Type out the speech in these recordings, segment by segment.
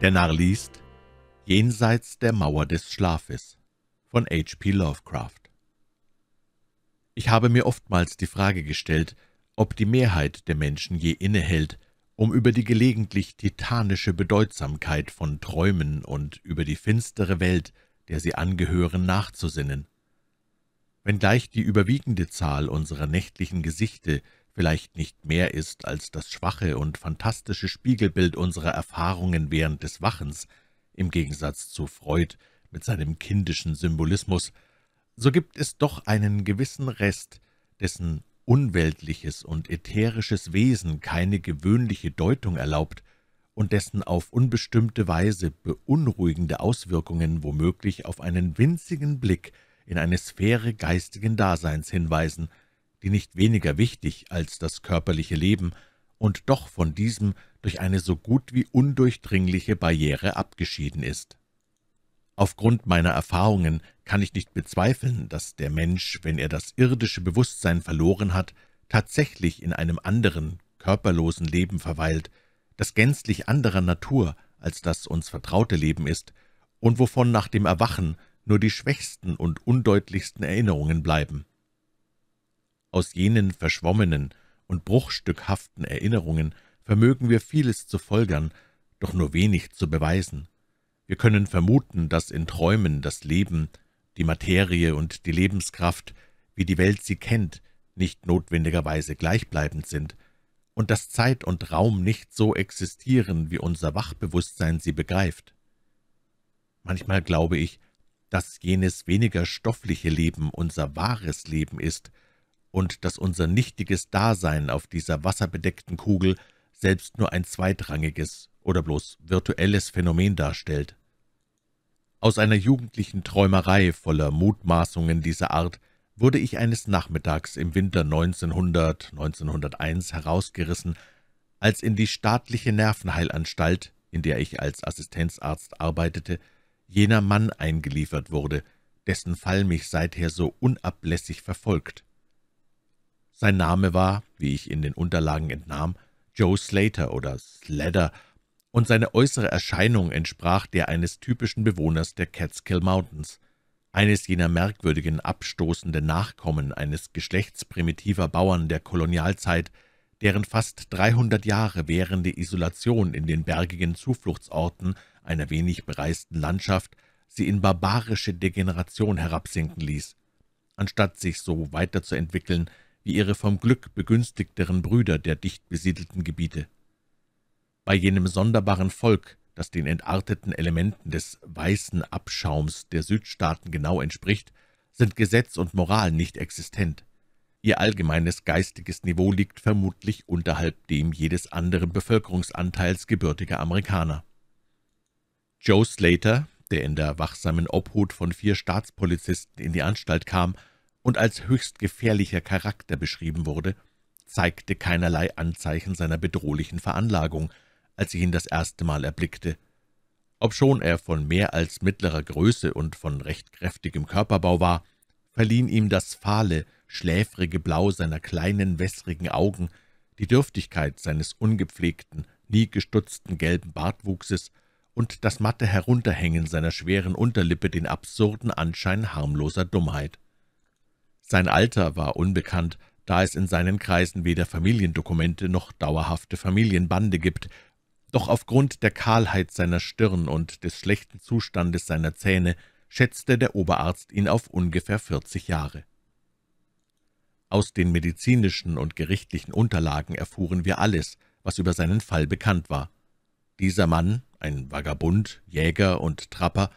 Der Narr liest Jenseits der Mauer des Schlafes von H. P. Lovecraft Ich habe mir oftmals die Frage gestellt, ob die Mehrheit der Menschen je innehält, um über die gelegentlich titanische Bedeutsamkeit von Träumen und über die finstere Welt, der sie angehören, nachzusinnen. Wenngleich die überwiegende Zahl unserer nächtlichen Gesichte vielleicht nicht mehr ist als das schwache und fantastische Spiegelbild unserer Erfahrungen während des Wachens, im Gegensatz zu Freud mit seinem kindischen Symbolismus, so gibt es doch einen gewissen Rest, dessen unweltliches und ätherisches Wesen keine gewöhnliche Deutung erlaubt und dessen auf unbestimmte Weise beunruhigende Auswirkungen womöglich auf einen winzigen Blick in eine Sphäre geistigen Daseins hinweisen – die nicht weniger wichtig als das körperliche Leben und doch von diesem durch eine so gut wie undurchdringliche Barriere abgeschieden ist. Aufgrund meiner Erfahrungen kann ich nicht bezweifeln, dass der Mensch, wenn er das irdische Bewusstsein verloren hat, tatsächlich in einem anderen, körperlosen Leben verweilt, das gänzlich anderer Natur als das uns vertraute Leben ist und wovon nach dem Erwachen nur die schwächsten und undeutlichsten Erinnerungen bleiben. Aus jenen verschwommenen und bruchstückhaften Erinnerungen vermögen wir vieles zu folgern, doch nur wenig zu beweisen. Wir können vermuten, dass in Träumen das Leben, die Materie und die Lebenskraft, wie die Welt sie kennt, nicht notwendigerweise gleichbleibend sind, und dass Zeit und Raum nicht so existieren, wie unser Wachbewusstsein sie begreift. Manchmal glaube ich, dass jenes weniger stoffliche Leben unser wahres Leben ist, und dass unser nichtiges Dasein auf dieser wasserbedeckten Kugel selbst nur ein zweitrangiges oder bloß virtuelles Phänomen darstellt. Aus einer jugendlichen Träumerei voller Mutmaßungen dieser Art wurde ich eines Nachmittags im Winter 1900, 1901 herausgerissen, als in die staatliche Nervenheilanstalt, in der ich als Assistenzarzt arbeitete, jener Mann eingeliefert wurde, dessen Fall mich seither so unablässig verfolgt. Sein Name war, wie ich in den Unterlagen entnahm, Joe Slater oder Sledder, und seine äußere Erscheinung entsprach der eines typischen Bewohners der Catskill Mountains, eines jener merkwürdigen, abstoßenden Nachkommen eines Geschlechts primitiver Bauern der Kolonialzeit, deren fast 300 Jahre währende Isolation in den bergigen Zufluchtsorten einer wenig bereisten Landschaft sie in barbarische Degeneration herabsinken ließ. Anstatt sich so weiterzuentwickeln, wie ihre vom Glück begünstigteren Brüder der dicht besiedelten Gebiete. Bei jenem sonderbaren Volk, das den entarteten Elementen des weißen Abschaums der Südstaaten genau entspricht, sind Gesetz und Moral nicht existent. Ihr allgemeines geistiges Niveau liegt vermutlich unterhalb dem jedes anderen Bevölkerungsanteils gebürtiger Amerikaner. Joe Slater, der in der wachsamen Obhut von vier Staatspolizisten in die Anstalt kam und als höchst gefährlicher Charakter beschrieben wurde, zeigte keinerlei Anzeichen seiner bedrohlichen Veranlagung, als ich ihn das erste Mal erblickte. Obschon er von mehr als mittlerer Größe und von recht kräftigem Körperbau war, verliehen ihm das fahle, schläfrige Blau seiner kleinen, wässrigen Augen, die Dürftigkeit seines ungepflegten, nie gestutzten gelben Bartwuchses und das matte Herunterhängen seiner schweren Unterlippe den absurden Anschein harmloser Dummheit. Sein Alter war unbekannt, da es in seinen Kreisen weder Familiendokumente noch dauerhafte Familienbande gibt, doch aufgrund der Kahlheit seiner Stirn und des schlechten Zustandes seiner Zähne schätzte der Oberarzt ihn auf ungefähr 40 Jahre. Aus den medizinischen und gerichtlichen Unterlagen erfuhren wir alles, was über seinen Fall bekannt war. Dieser Mann, ein Vagabund, Jäger und Trapper,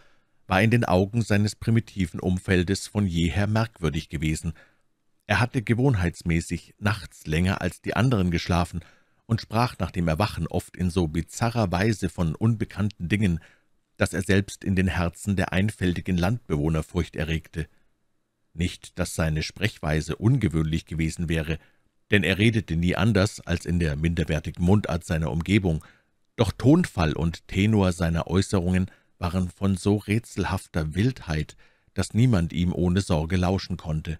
war in den Augen seines primitiven Umfeldes von jeher merkwürdig gewesen. Er hatte gewohnheitsmäßig nachts länger als die anderen geschlafen und sprach nach dem Erwachen oft in so bizarrer Weise von unbekannten Dingen, dass er selbst in den Herzen der einfältigen Landbewohner Furcht erregte. Nicht, dass seine Sprechweise ungewöhnlich gewesen wäre, denn er redete nie anders als in der minderwertigen Mundart seiner Umgebung, doch Tonfall und Tenor seiner Äußerungen waren von so rätselhafter Wildheit, dass niemand ihm ohne Sorge lauschen konnte.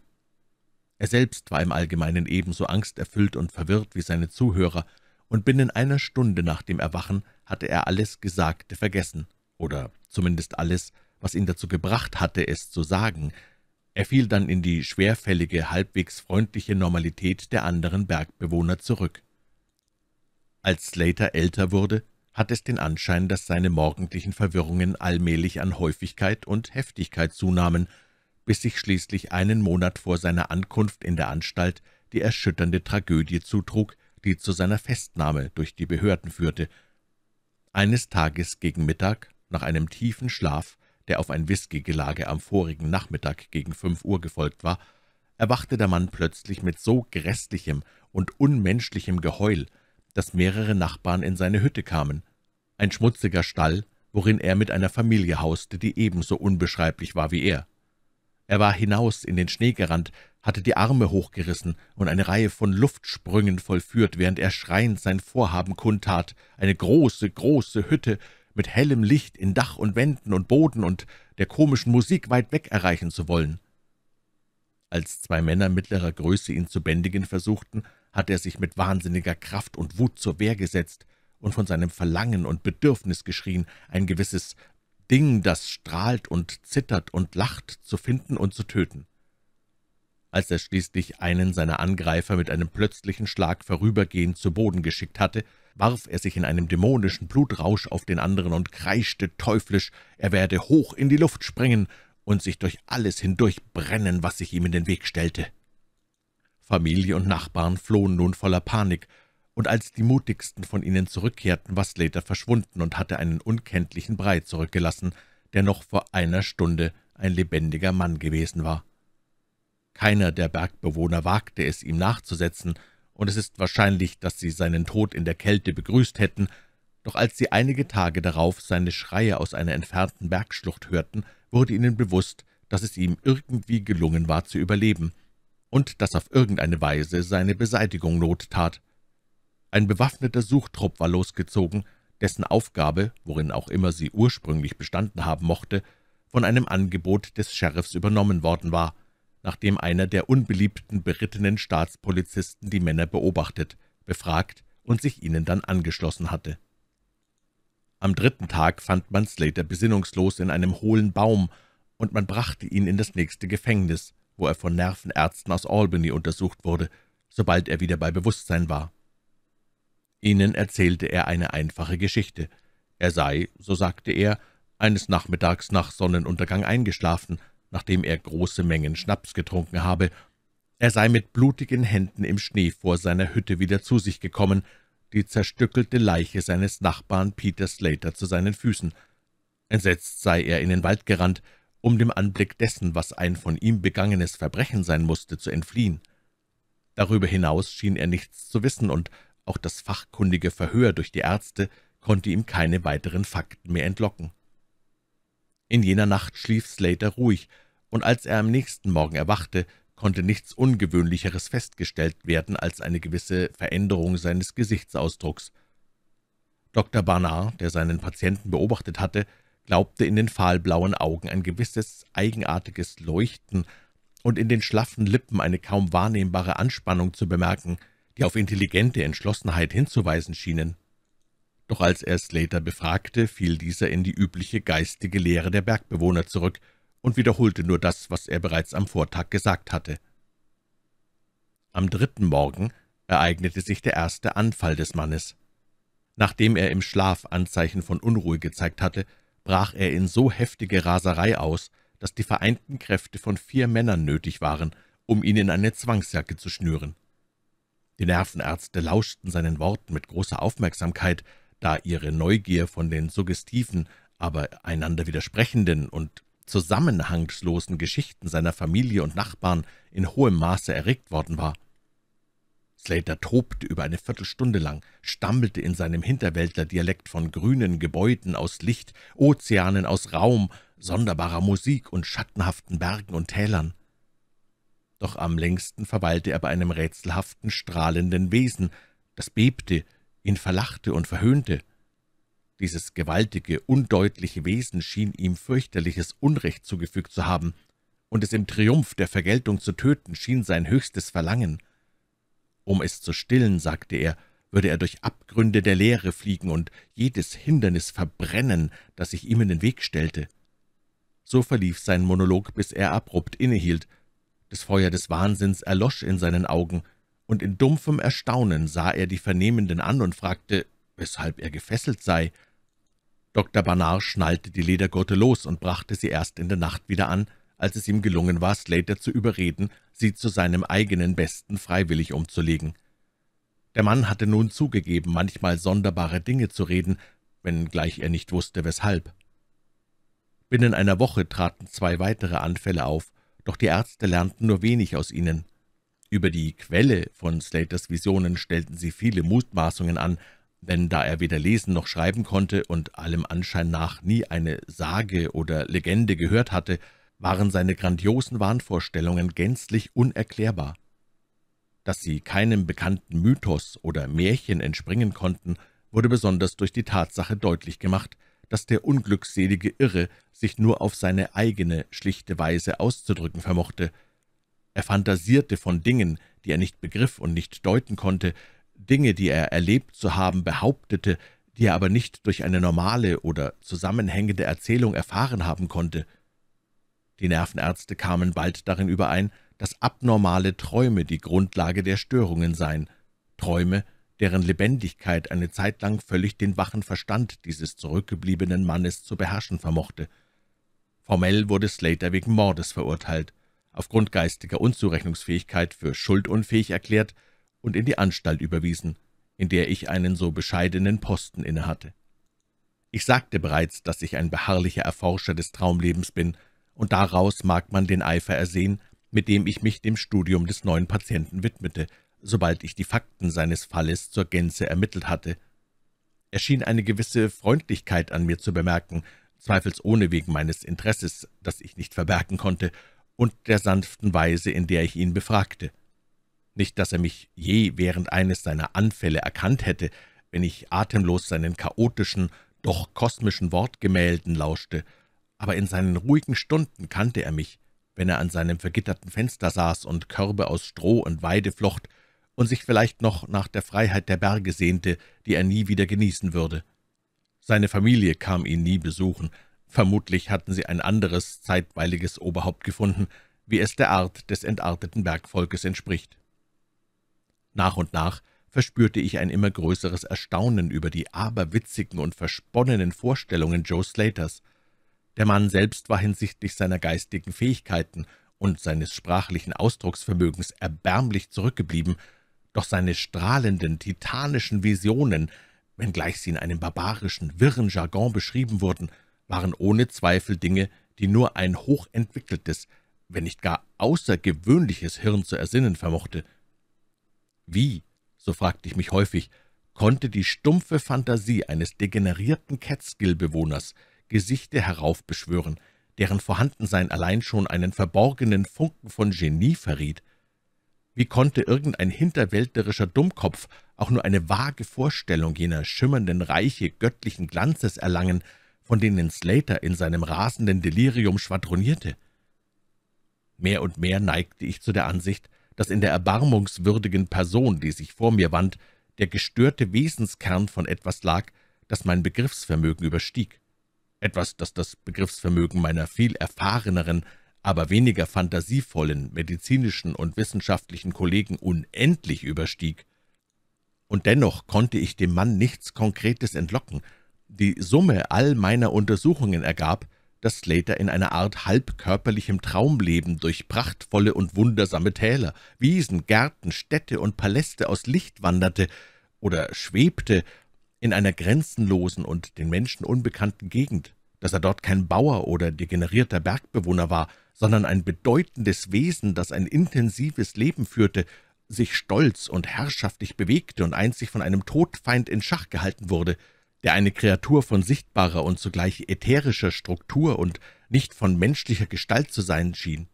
Er selbst war im Allgemeinen ebenso angsterfüllt und verwirrt wie seine Zuhörer, und binnen einer Stunde nach dem Erwachen hatte er alles Gesagte vergessen, oder zumindest alles, was ihn dazu gebracht hatte, es zu sagen. Er fiel dann in die schwerfällige, halbwegs freundliche Normalität der anderen Bergbewohner zurück. Als Slater älter wurde, hat es den Anschein, dass seine morgendlichen Verwirrungen allmählich an Häufigkeit und Heftigkeit zunahmen, bis sich schließlich einen Monat vor seiner Ankunft in der Anstalt die erschütternde Tragödie zutrug, die zu seiner Festnahme durch die Behörden führte. Eines Tages gegen Mittag, nach einem tiefen Schlaf, der auf ein Whiskygelage am vorigen Nachmittag gegen fünf Uhr gefolgt war, erwachte der Mann plötzlich mit so grässlichem und unmenschlichem Geheul, dass mehrere Nachbarn in seine Hütte kamen. Ein schmutziger Stall, worin er mit einer Familie hauste, die ebenso unbeschreiblich war wie er. Er war hinaus in den Schnee gerannt, hatte die Arme hochgerissen und eine Reihe von Luftsprüngen vollführt, während er schreiend sein Vorhaben kundtat, eine große, große Hütte mit hellem Licht in Dach und Wänden und Boden und der komischen Musik weit weg erreichen zu wollen. Als zwei Männer mittlerer Größe ihn zu bändigen versuchten, hat er sich mit wahnsinniger Kraft und Wut zur Wehr gesetzt und von seinem Verlangen und Bedürfnis geschrien, ein gewisses Ding, das strahlt und zittert und lacht, zu finden und zu töten. Als er schließlich einen seiner Angreifer mit einem plötzlichen Schlag vorübergehend zu Boden geschickt hatte, warf er sich in einem dämonischen Blutrausch auf den anderen und kreischte teuflisch, er werde hoch in die Luft springen und sich durch alles hindurch brennen, was sich ihm in den Weg stellte. Familie und Nachbarn flohen nun voller Panik, und als die mutigsten von ihnen zurückkehrten, war Slater verschwunden und hatte einen unkenntlichen Brei zurückgelassen, der noch vor einer Stunde ein lebendiger Mann gewesen war. Keiner der Bergbewohner wagte es, ihm nachzusetzen, und es ist wahrscheinlich, dass sie seinen Tod in der Kälte begrüßt hätten, doch als sie einige Tage darauf seine Schreie aus einer entfernten Bergschlucht hörten, wurde ihnen bewusst, dass es ihm irgendwie gelungen war zu überleben – und das auf irgendeine Weise seine Beseitigung not tat. Ein bewaffneter Suchtrupp war losgezogen, dessen Aufgabe, worin auch immer sie ursprünglich bestanden haben mochte, von einem Angebot des Sheriffs übernommen worden war, nachdem einer der unbeliebten berittenen Staatspolizisten die Männer beobachtet, befragt und sich ihnen dann angeschlossen hatte. Am dritten Tag fand man Slater besinnungslos in einem hohlen Baum, und man brachte ihn in das nächste Gefängnis, wo er von Nervenärzten aus Albany untersucht wurde, sobald er wieder bei Bewusstsein war. Ihnen erzählte er eine einfache Geschichte. Er sei, so sagte er, eines Nachmittags nach Sonnenuntergang eingeschlafen, nachdem er große Mengen Schnaps getrunken habe. Er sei mit blutigen Händen im Schnee vor seiner Hütte wieder zu sich gekommen, die zerstückelte Leiche seines Nachbarn Peter Slater zu seinen Füßen. Entsetzt sei er in den Wald gerannt, um dem Anblick dessen, was ein von ihm begangenes Verbrechen sein musste, zu entfliehen. Darüber hinaus schien er nichts zu wissen, und auch das fachkundige Verhör durch die Ärzte konnte ihm keine weiteren Fakten mehr entlocken. In jener Nacht schlief Slater ruhig, und als er am nächsten Morgen erwachte, konnte nichts Ungewöhnlicheres festgestellt werden als eine gewisse Veränderung seines Gesichtsausdrucks. Dr. Barnard, der seinen Patienten beobachtet hatte, glaubte in den fahlblauen Augen ein gewisses eigenartiges Leuchten und in den schlaffen Lippen eine kaum wahrnehmbare Anspannung zu bemerken, die auf intelligente Entschlossenheit hinzuweisen schienen. Doch als er Slater befragte, fiel dieser in die übliche geistige Lehre der Bergbewohner zurück und wiederholte nur das, was er bereits am Vortag gesagt hatte. Am dritten Morgen ereignete sich der erste Anfall des Mannes. Nachdem er im Schlaf Anzeichen von Unruhe gezeigt hatte, brach er in so heftige Raserei aus, dass die vereinten Kräfte von vier Männern nötig waren, um ihn in eine Zwangsjacke zu schnüren. Die Nervenärzte lauschten seinen Worten mit großer Aufmerksamkeit, da ihre Neugier von den suggestiven, aber einander widersprechenden und zusammenhangslosen Geschichten seiner Familie und Nachbarn in hohem Maße erregt worden war. Slater tobte über eine Viertelstunde lang, stammelte in seinem Hinterwäldler-Dialekt von grünen Gebäuden aus Licht, Ozeanen aus Raum, sonderbarer Musik und schattenhaften Bergen und Tälern. Doch am längsten verweilte er bei einem rätselhaften, strahlenden Wesen, das bebte, ihn verlachte und verhöhnte. Dieses gewaltige, undeutliche Wesen schien ihm fürchterliches Unrecht zugefügt zu haben, und es im Triumph der Vergeltung zu töten, schien sein höchstes Verlangen. Um es zu stillen, sagte er, würde er durch Abgründe der Leere fliegen und jedes Hindernis verbrennen, das sich ihm in den Weg stellte. So verlief sein Monolog, bis er abrupt innehielt. Das Feuer des Wahnsinns erlosch in seinen Augen, und in dumpfem Erstaunen sah er die Vernehmenden an und fragte, weshalb er gefesselt sei. Dr. Barnard schnallte die Ledergurte los und brachte sie erst in der Nacht wieder an, als es ihm gelungen war, Slater zu überreden, sie zu seinem eigenen Besten freiwillig umzulegen. Der Mann hatte nun zugegeben, manchmal sonderbare Dinge zu reden, wenngleich er nicht wusste, weshalb. Binnen einer Woche traten zwei weitere Anfälle auf, doch die Ärzte lernten nur wenig aus ihnen. Über die Quelle von Slaters Visionen stellten sie viele Mutmaßungen an, denn da er weder lesen noch schreiben konnte und allem Anschein nach nie eine Sage oder Legende gehört hatte, waren seine grandiosen Wahnvorstellungen gänzlich unerklärbar. Dass sie keinem bekannten Mythos oder Märchen entspringen konnten, wurde besonders durch die Tatsache deutlich gemacht, dass der unglückselige Irre sich nur auf seine eigene, schlichte Weise auszudrücken vermochte. Er fantasierte von Dingen, die er nicht begriff und nicht deuten konnte, Dinge, die er erlebt zu haben behauptete, die er aber nicht durch eine normale oder zusammenhängende Erzählung erfahren haben konnte – die Nervenärzte kamen bald darin überein, dass abnormale Träume die Grundlage der Störungen seien, Träume, deren Lebendigkeit eine Zeit lang völlig den wachen Verstand dieses zurückgebliebenen Mannes zu beherrschen vermochte. Formell wurde Slater wegen Mordes verurteilt, aufgrund geistiger Unzurechnungsfähigkeit für schuldunfähig erklärt und in die Anstalt überwiesen, in der ich einen so bescheidenen Posten innehatte. Ich sagte bereits, dass ich ein beharrlicher Erforscher des Traumlebens bin – und daraus mag man den Eifer ersehen, mit dem ich mich dem Studium des neuen Patienten widmete, sobald ich die Fakten seines Falles zur Gänze ermittelt hatte. Er schien eine gewisse Freundlichkeit an mir zu bemerken, zweifelsohne wegen meines Interesses, das ich nicht verbergen konnte, und der sanften Weise, in der ich ihn befragte. Nicht, dass er mich je während eines seiner Anfälle erkannt hätte, wenn ich atemlos seinen chaotischen, doch kosmischen Wortgemälden lauschte, aber in seinen ruhigen Stunden kannte er mich, wenn er an seinem vergitterten Fenster saß und Körbe aus Stroh und Weide flocht und sich vielleicht noch nach der Freiheit der Berge sehnte, die er nie wieder genießen würde. Seine Familie kam ihn nie besuchen, vermutlich hatten sie ein anderes, zeitweiliges Oberhaupt gefunden, wie es der Art des entarteten Bergvolkes entspricht. Nach und nach verspürte ich ein immer größeres Erstaunen über die aberwitzigen und versponnenen Vorstellungen Joe Slaters, der Mann selbst war hinsichtlich seiner geistigen Fähigkeiten und seines sprachlichen Ausdrucksvermögens erbärmlich zurückgeblieben, doch seine strahlenden, titanischen Visionen, wenngleich sie in einem barbarischen, wirren Jargon beschrieben wurden, waren ohne Zweifel Dinge, die nur ein hochentwickeltes, wenn nicht gar außergewöhnliches Hirn zu ersinnen vermochte. Wie, so fragte ich mich häufig, konnte die stumpfe Fantasie eines degenerierten Catskill-Bewohners – Gesichter heraufbeschwören, deren Vorhandensein allein schon einen verborgenen Funken von Genie verriet. Wie konnte irgendein hinterwäldlerischer Dummkopf auch nur eine vage Vorstellung jener schimmernden Reiche göttlichen Glanzes erlangen, von denen Slater in seinem rasenden Delirium schwadronierte? Mehr und mehr neigte ich zu der Ansicht, dass in der erbarmungswürdigen Person, die sich vor mir wand, der gestörte Wesenskern von etwas lag, das mein Begriffsvermögen überstieg etwas, das das Begriffsvermögen meiner viel erfahreneren, aber weniger fantasievollen medizinischen und wissenschaftlichen Kollegen unendlich überstieg. Und dennoch konnte ich dem Mann nichts Konkretes entlocken. Die Summe all meiner Untersuchungen ergab, dass Slater in einer Art halbkörperlichem Traumleben durch prachtvolle und wundersame Täler, Wiesen, Gärten, Städte und Paläste aus Licht wanderte oder schwebte in einer grenzenlosen und den Menschen unbekannten Gegend, dass er dort kein Bauer oder degenerierter Bergbewohner war, sondern ein bedeutendes Wesen, das ein intensives Leben führte, sich stolz und herrschaftlich bewegte und einzig von einem Todfeind in Schach gehalten wurde, der eine Kreatur von sichtbarer und zugleich ätherischer Struktur und nicht von menschlicher Gestalt zu sein schien.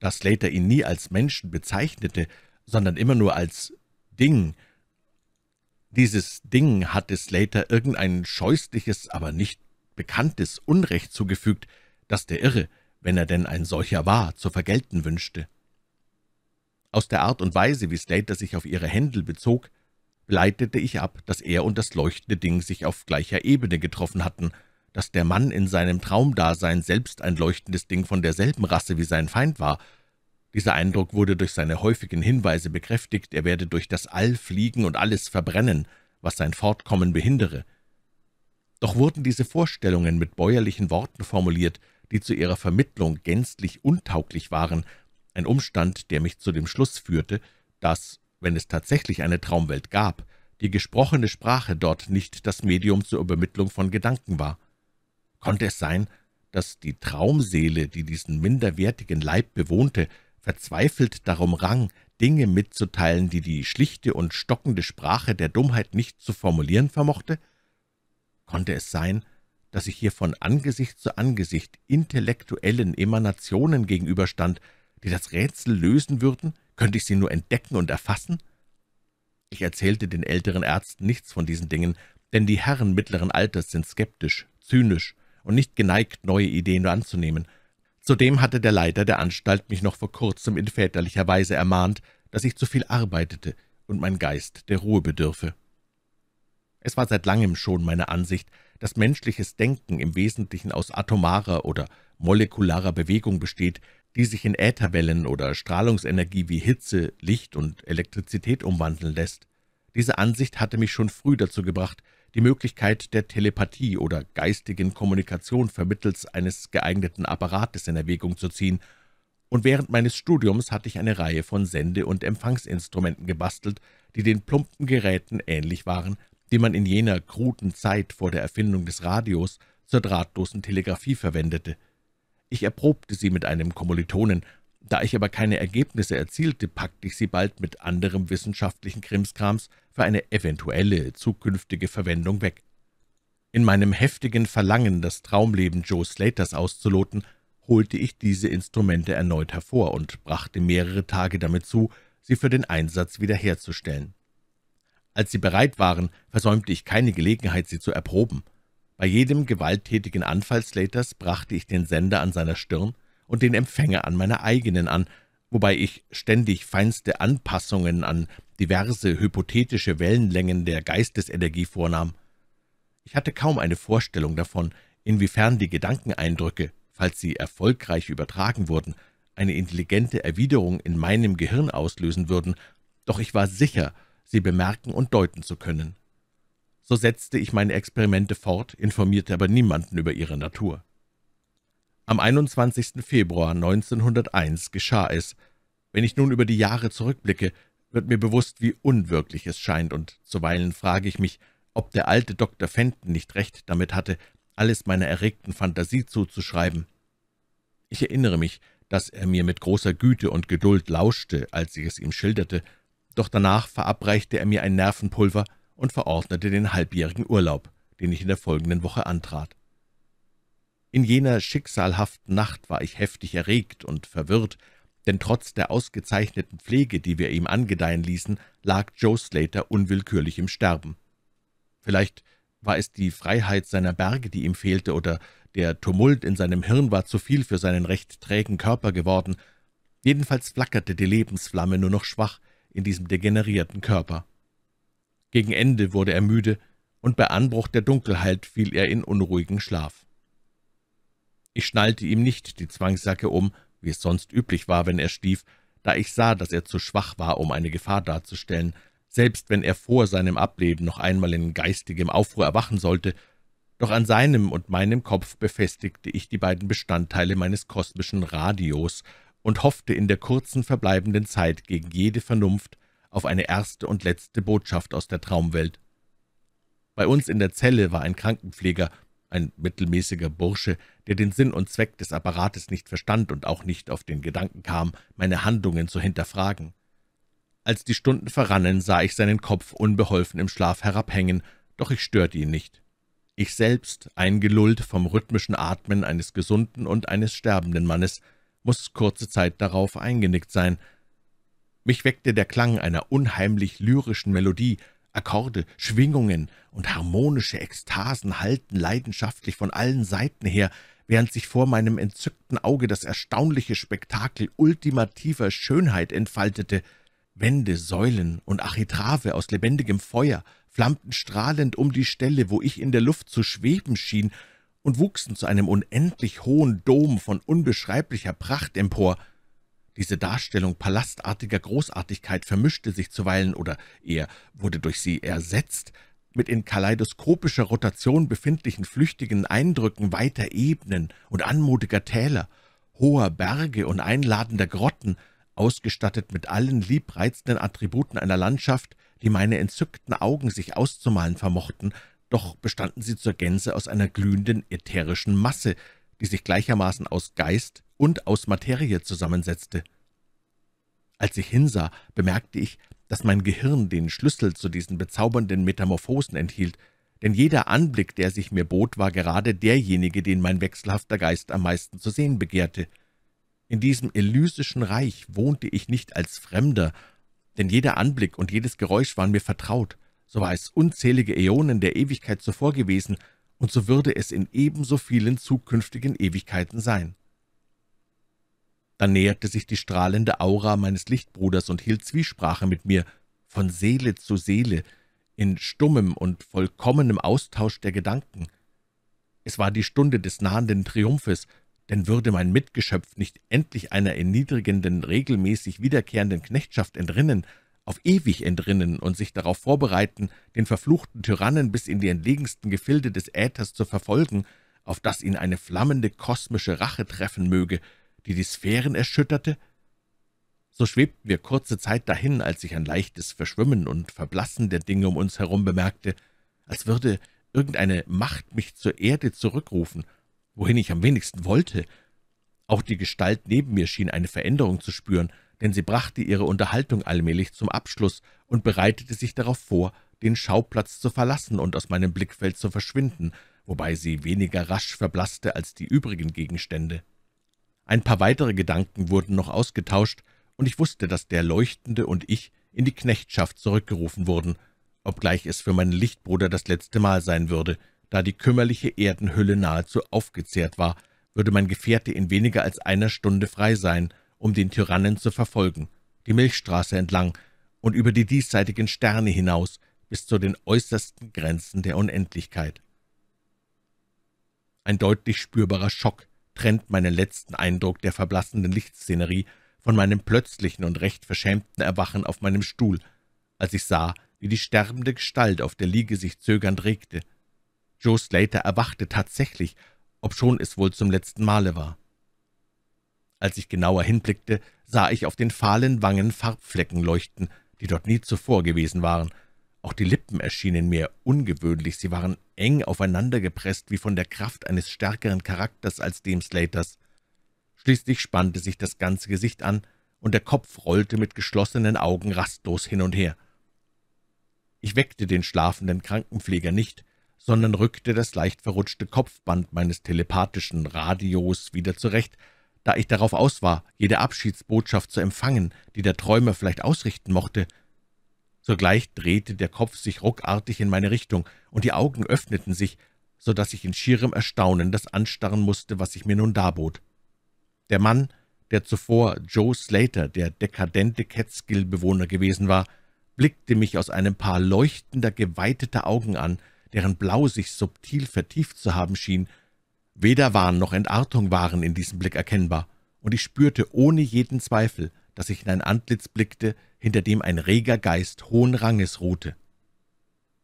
dass Slater ihn nie als Menschen bezeichnete, sondern immer nur als »Ding«, dieses Ding hatte Slater irgendein scheußliches, aber nicht bekanntes Unrecht zugefügt, das der Irre, wenn er denn ein solcher war, zu vergelten wünschte. Aus der Art und Weise, wie Slater sich auf ihre Händel bezog, leitete ich ab, dass er und das leuchtende Ding sich auf gleicher Ebene getroffen hatten, dass der Mann in seinem Traumdasein selbst ein leuchtendes Ding von derselben Rasse wie sein Feind war dieser Eindruck wurde durch seine häufigen Hinweise bekräftigt, er werde durch das All fliegen und alles verbrennen, was sein Fortkommen behindere. Doch wurden diese Vorstellungen mit bäuerlichen Worten formuliert, die zu ihrer Vermittlung gänzlich untauglich waren, ein Umstand, der mich zu dem Schluss führte, dass, wenn es tatsächlich eine Traumwelt gab, die gesprochene Sprache dort nicht das Medium zur Übermittlung von Gedanken war. Konnte es sein, dass die Traumseele, die diesen minderwertigen Leib bewohnte, verzweifelt darum rang, Dinge mitzuteilen, die die schlichte und stockende Sprache der Dummheit nicht zu formulieren vermochte? Konnte es sein, dass ich hier von Angesicht zu Angesicht intellektuellen Emanationen gegenüberstand, die das Rätsel lösen würden? Könnte ich sie nur entdecken und erfassen? Ich erzählte den älteren Ärzten nichts von diesen Dingen, denn die Herren mittleren Alters sind skeptisch, zynisch und nicht geneigt, neue Ideen anzunehmen – Zudem hatte der Leiter der Anstalt mich noch vor kurzem in väterlicher Weise ermahnt, dass ich zu viel arbeitete und mein Geist der Ruhe bedürfe. Es war seit langem schon meine Ansicht, dass menschliches Denken im Wesentlichen aus atomarer oder molekularer Bewegung besteht, die sich in Ätherwellen oder Strahlungsenergie wie Hitze, Licht und Elektrizität umwandeln lässt. Diese Ansicht hatte mich schon früh dazu gebracht, die Möglichkeit der Telepathie oder geistigen Kommunikation vermittels eines geeigneten Apparates in Erwägung zu ziehen, und während meines Studiums hatte ich eine Reihe von Sende- und Empfangsinstrumenten gebastelt, die den plumpen Geräten ähnlich waren, die man in jener kruden Zeit vor der Erfindung des Radios zur drahtlosen Telegrafie verwendete. Ich erprobte sie mit einem Kommilitonen, da ich aber keine Ergebnisse erzielte, packte ich sie bald mit anderem wissenschaftlichen Krimskrams für eine eventuelle zukünftige Verwendung weg. In meinem heftigen Verlangen, das Traumleben Joe Slaters auszuloten, holte ich diese Instrumente erneut hervor und brachte mehrere Tage damit zu, sie für den Einsatz wiederherzustellen. Als sie bereit waren, versäumte ich keine Gelegenheit, sie zu erproben. Bei jedem gewalttätigen Anfall Slaters brachte ich den Sender an seiner Stirn, und den Empfänger an meine eigenen an, wobei ich ständig feinste Anpassungen an diverse hypothetische Wellenlängen der Geistesenergie vornahm. Ich hatte kaum eine Vorstellung davon, inwiefern die Gedankeneindrücke, falls sie erfolgreich übertragen wurden, eine intelligente Erwiderung in meinem Gehirn auslösen würden, doch ich war sicher, sie bemerken und deuten zu können. So setzte ich meine Experimente fort, informierte aber niemanden über ihre Natur. Am 21. Februar 1901 geschah es. Wenn ich nun über die Jahre zurückblicke, wird mir bewusst, wie unwirklich es scheint, und zuweilen frage ich mich, ob der alte Dr. Fenton nicht recht damit hatte, alles meiner erregten Fantasie zuzuschreiben. Ich erinnere mich, dass er mir mit großer Güte und Geduld lauschte, als ich es ihm schilderte, doch danach verabreichte er mir ein Nervenpulver und verordnete den halbjährigen Urlaub, den ich in der folgenden Woche antrat. In jener schicksalhaften Nacht war ich heftig erregt und verwirrt, denn trotz der ausgezeichneten Pflege, die wir ihm angedeihen ließen, lag Joe Slater unwillkürlich im Sterben. Vielleicht war es die Freiheit seiner Berge, die ihm fehlte, oder der Tumult in seinem Hirn war zu viel für seinen recht trägen Körper geworden. Jedenfalls flackerte die Lebensflamme nur noch schwach in diesem degenerierten Körper. Gegen Ende wurde er müde, und bei Anbruch der Dunkelheit fiel er in unruhigen Schlaf. Ich schnallte ihm nicht die Zwangsjacke um, wie es sonst üblich war, wenn er stief, da ich sah, dass er zu schwach war, um eine Gefahr darzustellen, selbst wenn er vor seinem Ableben noch einmal in geistigem Aufruhr erwachen sollte, doch an seinem und meinem Kopf befestigte ich die beiden Bestandteile meines kosmischen Radios und hoffte in der kurzen verbleibenden Zeit gegen jede Vernunft auf eine erste und letzte Botschaft aus der Traumwelt. Bei uns in der Zelle war ein Krankenpfleger, ein mittelmäßiger Bursche, der den Sinn und Zweck des Apparates nicht verstand und auch nicht auf den Gedanken kam, meine Handlungen zu hinterfragen. Als die Stunden verrannen, sah ich seinen Kopf unbeholfen im Schlaf herabhängen, doch ich störte ihn nicht. Ich selbst, eingelullt vom rhythmischen Atmen eines gesunden und eines sterbenden Mannes, muß kurze Zeit darauf eingenickt sein. Mich weckte der Klang einer unheimlich lyrischen Melodie, Akkorde, Schwingungen und harmonische Ekstasen hallten leidenschaftlich von allen Seiten her, während sich vor meinem entzückten Auge das erstaunliche Spektakel ultimativer Schönheit entfaltete. Wände, Säulen und Architrave aus lebendigem Feuer flammten strahlend um die Stelle, wo ich in der Luft zu schweben schien, und wuchsen zu einem unendlich hohen Dom von unbeschreiblicher Pracht empor – diese Darstellung palastartiger Großartigkeit vermischte sich zuweilen oder eher wurde durch sie ersetzt, mit in kaleidoskopischer Rotation befindlichen flüchtigen Eindrücken weiter Ebenen und anmutiger Täler, hoher Berge und einladender Grotten, ausgestattet mit allen liebreizenden Attributen einer Landschaft, die meine entzückten Augen sich auszumalen vermochten, doch bestanden sie zur Gänze aus einer glühenden ätherischen Masse, die sich gleichermaßen aus Geist und aus Materie zusammensetzte. Als ich hinsah, bemerkte ich, dass mein Gehirn den Schlüssel zu diesen bezaubernden Metamorphosen enthielt, denn jeder Anblick, der sich mir bot, war gerade derjenige, den mein wechselhafter Geist am meisten zu sehen begehrte. In diesem elysischen Reich wohnte ich nicht als Fremder, denn jeder Anblick und jedes Geräusch waren mir vertraut, so war es unzählige Äonen der Ewigkeit zuvor gewesen, und so würde es in ebenso vielen zukünftigen Ewigkeiten sein. Dann näherte sich die strahlende Aura meines Lichtbruders und hielt Zwiesprache mit mir, von Seele zu Seele, in stummem und vollkommenem Austausch der Gedanken. Es war die Stunde des nahenden Triumphes, denn würde mein Mitgeschöpf nicht endlich einer erniedrigenden, regelmäßig wiederkehrenden Knechtschaft entrinnen, auf ewig entrinnen und sich darauf vorbereiten, den verfluchten Tyrannen bis in die entlegensten Gefilde des Äthers zu verfolgen, auf das ihn eine flammende kosmische Rache treffen möge, die die Sphären erschütterte? So schwebten wir kurze Zeit dahin, als ich ein leichtes Verschwimmen und Verblassen der Dinge um uns herum bemerkte, als würde irgendeine Macht mich zur Erde zurückrufen, wohin ich am wenigsten wollte. Auch die Gestalt neben mir schien eine Veränderung zu spüren, denn sie brachte ihre Unterhaltung allmählich zum Abschluss und bereitete sich darauf vor, den Schauplatz zu verlassen und aus meinem Blickfeld zu verschwinden, wobei sie weniger rasch verblasste als die übrigen Gegenstände. Ein paar weitere Gedanken wurden noch ausgetauscht, und ich wusste, dass der Leuchtende und ich in die Knechtschaft zurückgerufen wurden, obgleich es für meinen Lichtbruder das letzte Mal sein würde, da die kümmerliche Erdenhülle nahezu aufgezehrt war, würde mein Gefährte in weniger als einer Stunde frei sein, um den Tyrannen zu verfolgen, die Milchstraße entlang und über die diesseitigen Sterne hinaus bis zu den äußersten Grenzen der Unendlichkeit. Ein deutlich spürbarer Schock trennt meinen letzten Eindruck der verblassenden Lichtszenerie von meinem plötzlichen und recht verschämten Erwachen auf meinem Stuhl, als ich sah, wie die sterbende Gestalt auf der Liege sich zögernd regte. Joe Slater erwachte tatsächlich, obschon es wohl zum letzten Male war. Als ich genauer hinblickte, sah ich auf den fahlen Wangen Farbflecken leuchten, die dort nie zuvor gewesen waren. Auch die Lippen erschienen mir ungewöhnlich, sie waren eng aufeinandergepresst, wie von der Kraft eines stärkeren Charakters als dem Slaters. Schließlich spannte sich das ganze Gesicht an, und der Kopf rollte mit geschlossenen Augen rastlos hin und her. Ich weckte den schlafenden Krankenpfleger nicht, sondern rückte das leicht verrutschte Kopfband meines telepathischen Radios wieder zurecht, da ich darauf aus war, jede Abschiedsbotschaft zu empfangen, die der Träumer vielleicht ausrichten mochte. Sogleich drehte der Kopf sich ruckartig in meine Richtung, und die Augen öffneten sich, so daß ich in schierem Erstaunen das anstarren musste, was sich mir nun darbot. Der Mann, der zuvor Joe Slater, der dekadente Catskill-Bewohner gewesen war, blickte mich aus einem Paar leuchtender, geweiteter Augen an, deren Blau sich subtil vertieft zu haben schien Weder Wahn noch Entartung waren in diesem Blick erkennbar, und ich spürte ohne jeden Zweifel, dass ich in ein Antlitz blickte, hinter dem ein reger Geist hohen Ranges ruhte.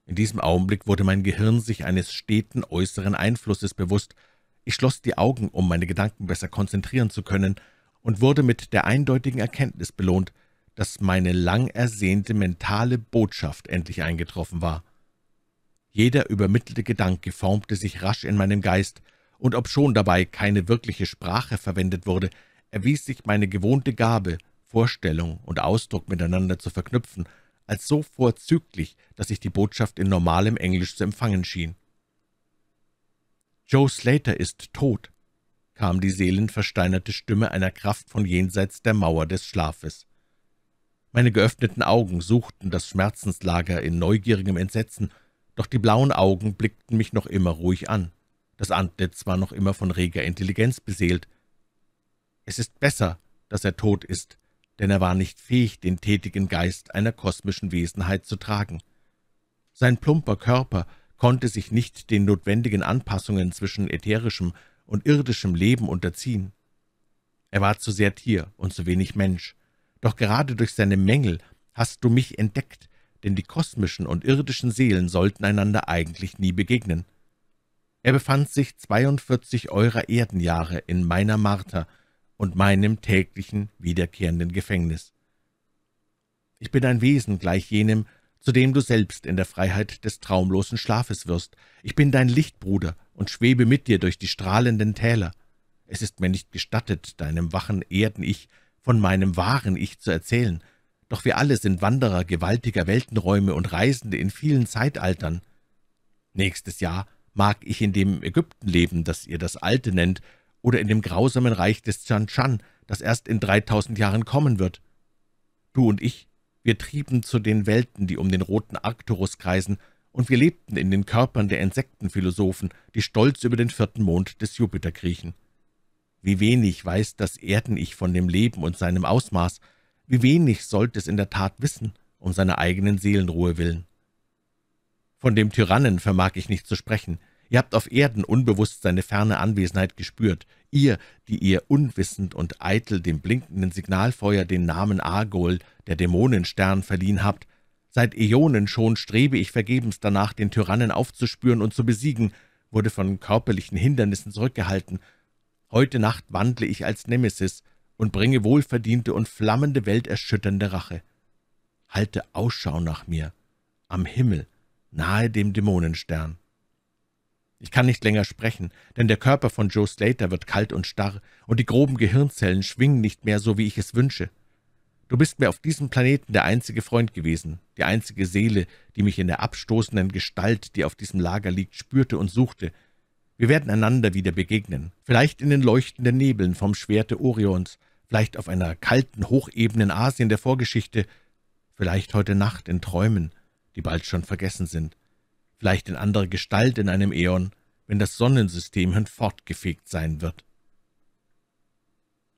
In diesem Augenblick wurde mein Gehirn sich eines steten äußeren Einflusses bewusst. Ich schloss die Augen, um meine Gedanken besser konzentrieren zu können, und wurde mit der eindeutigen Erkenntnis belohnt, dass meine lang ersehnte mentale Botschaft endlich eingetroffen war. Jeder übermittelte Gedanke formte sich rasch in meinem Geist, und obschon dabei keine wirkliche Sprache verwendet wurde, erwies sich meine gewohnte Gabe, Vorstellung und Ausdruck miteinander zu verknüpfen, als so vorzüglich, dass ich die Botschaft in normalem Englisch zu empfangen schien. »Joe Slater ist tot«, kam die seelenversteinerte Stimme einer Kraft von jenseits der Mauer des Schlafes. Meine geöffneten Augen suchten das Schmerzenslager in neugierigem Entsetzen, doch die blauen Augen blickten mich noch immer ruhig an. Das Antlitz war noch immer von reger Intelligenz beseelt. Es ist besser, dass er tot ist, denn er war nicht fähig, den tätigen Geist einer kosmischen Wesenheit zu tragen. Sein plumper Körper konnte sich nicht den notwendigen Anpassungen zwischen ätherischem und irdischem Leben unterziehen. Er war zu sehr Tier und zu wenig Mensch. Doch gerade durch seine Mängel hast du mich entdeckt, denn die kosmischen und irdischen Seelen sollten einander eigentlich nie begegnen. Er befand sich 42 eurer Erdenjahre in meiner Marter und meinem täglichen, wiederkehrenden Gefängnis. Ich bin ein Wesen gleich jenem, zu dem du selbst in der Freiheit des traumlosen Schlafes wirst. Ich bin dein Lichtbruder und schwebe mit dir durch die strahlenden Täler. Es ist mir nicht gestattet, deinem wachen Erden-Ich von meinem wahren Ich zu erzählen, doch wir alle sind Wanderer gewaltiger Weltenräume und Reisende in vielen Zeitaltern. Nächstes Jahr mag ich in dem Ägypten leben, das ihr das Alte nennt, oder in dem grausamen Reich des Chan-Chan, das erst in dreitausend Jahren kommen wird. Du und ich, wir trieben zu den Welten, die um den roten Arcturus kreisen, und wir lebten in den Körpern der Insektenphilosophen, die stolz über den vierten Mond des Jupiter kriechen. Wie wenig weiß das Erden-Ich von dem Leben und seinem Ausmaß, wie wenig sollte es in der Tat wissen, um seiner eigenen Seelenruhe willen. Von dem Tyrannen vermag ich nicht zu sprechen. Ihr habt auf Erden unbewusst seine ferne Anwesenheit gespürt. Ihr, die ihr unwissend und eitel dem blinkenden Signalfeuer den Namen Argol, der Dämonenstern, verliehen habt. Seit Äonen schon strebe ich vergebens danach, den Tyrannen aufzuspüren und zu besiegen, wurde von körperlichen Hindernissen zurückgehalten. Heute Nacht wandle ich als Nemesis und bringe wohlverdiente und flammende, welterschütternde Rache. Halte Ausschau nach mir, am Himmel, nahe dem Dämonenstern. Ich kann nicht länger sprechen, denn der Körper von Joe Slater wird kalt und starr, und die groben Gehirnzellen schwingen nicht mehr so, wie ich es wünsche. Du bist mir auf diesem Planeten der einzige Freund gewesen, die einzige Seele, die mich in der abstoßenden Gestalt, die auf diesem Lager liegt, spürte und suchte. Wir werden einander wieder begegnen, vielleicht in den leuchtenden Nebeln vom Schwerte Orions, vielleicht auf einer kalten, hochebenen Asien der Vorgeschichte, vielleicht heute Nacht in Träumen, die bald schon vergessen sind, vielleicht in anderer Gestalt in einem Äon, wenn das Sonnensystem hinfortgefegt sein wird.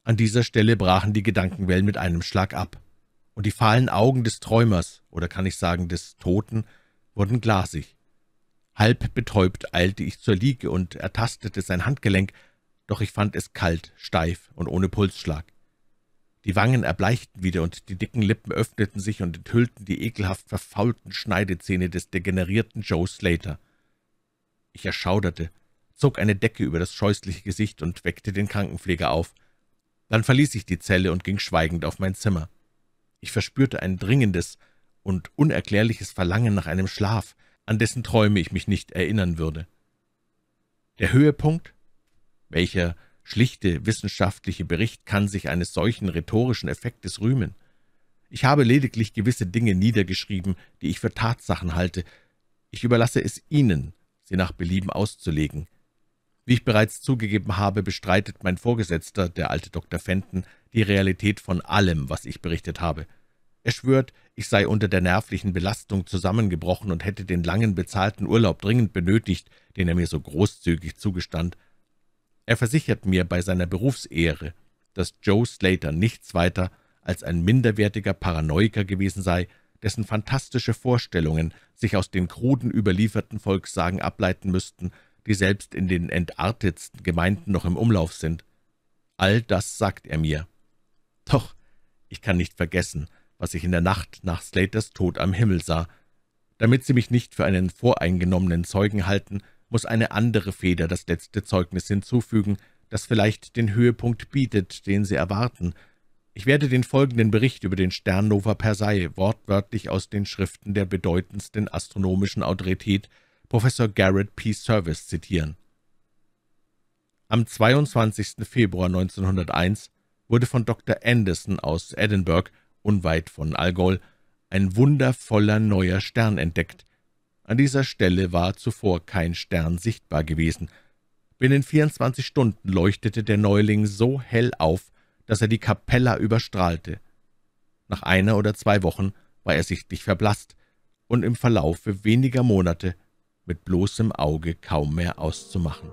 An dieser Stelle brachen die Gedankenwellen mit einem Schlag ab, und die fahlen Augen des Träumers, oder kann ich sagen des Toten, wurden glasig. Halb betäubt eilte ich zur Liege und ertastete sein Handgelenk, doch ich fand es kalt, steif und ohne Pulsschlag. Die Wangen erbleichten wieder, und die dicken Lippen öffneten sich und enthüllten die ekelhaft verfaulten Schneidezähne des degenerierten Joe Slater. Ich erschauderte, zog eine Decke über das scheußliche Gesicht und weckte den Krankenpfleger auf. Dann verließ ich die Zelle und ging schweigend auf mein Zimmer. Ich verspürte ein dringendes und unerklärliches Verlangen nach einem Schlaf, an dessen Träume ich mich nicht erinnern würde. Der Höhepunkt, welcher schlichte wissenschaftliche Bericht kann sich eines solchen rhetorischen Effektes rühmen. Ich habe lediglich gewisse Dinge niedergeschrieben, die ich für Tatsachen halte. Ich überlasse es Ihnen, sie nach Belieben auszulegen. Wie ich bereits zugegeben habe, bestreitet mein Vorgesetzter, der alte Dr. Fenton, die Realität von allem, was ich berichtet habe. Er schwört, ich sei unter der nervlichen Belastung zusammengebrochen und hätte den langen bezahlten Urlaub dringend benötigt, den er mir so großzügig zugestand. Er versichert mir bei seiner Berufsehre, dass Joe Slater nichts weiter als ein minderwertiger Paranoiker gewesen sei, dessen fantastische Vorstellungen sich aus den kruden überlieferten Volkssagen ableiten müssten, die selbst in den entartetsten Gemeinden noch im Umlauf sind. All das sagt er mir. Doch ich kann nicht vergessen, was ich in der Nacht nach Slaters Tod am Himmel sah. Damit Sie mich nicht für einen voreingenommenen Zeugen halten, muss eine andere Feder das letzte Zeugnis hinzufügen, das vielleicht den Höhepunkt bietet, den Sie erwarten. Ich werde den folgenden Bericht über den Stern Nova Persei wortwörtlich aus den Schriften der bedeutendsten astronomischen Autorität, Professor Garrett P. Service, zitieren. Am 22. Februar 1901 wurde von Dr. Anderson aus Edinburgh, unweit von Algol, ein wundervoller neuer Stern entdeckt, an dieser Stelle war zuvor kein Stern sichtbar gewesen. Binnen 24 Stunden leuchtete der Neuling so hell auf, dass er die Kapella überstrahlte. Nach einer oder zwei Wochen war er sichtlich verblasst und im Verlaufe weniger Monate mit bloßem Auge kaum mehr auszumachen.